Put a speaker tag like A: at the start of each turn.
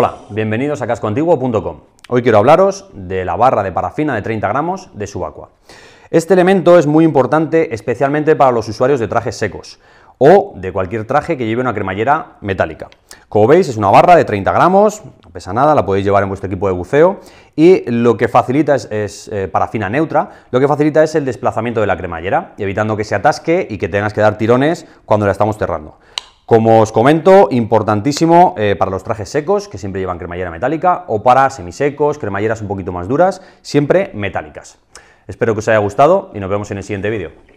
A: Hola, bienvenidos a cascoantiguo.com. Hoy quiero hablaros de la barra de parafina de 30 gramos de Subacua. Este elemento es muy importante especialmente para los usuarios de trajes secos o de cualquier traje que lleve una cremallera metálica. Como veis es una barra de 30 gramos, no pesa nada, la podéis llevar en vuestro equipo de buceo y lo que facilita es, eh, parafina neutra, lo que facilita es el desplazamiento de la cremallera, evitando que se atasque y que tengas que dar tirones cuando la estamos cerrando. Como os comento, importantísimo eh, para los trajes secos, que siempre llevan cremallera metálica, o para semisecos, cremalleras un poquito más duras, siempre metálicas. Espero que os haya gustado y nos vemos en el siguiente vídeo.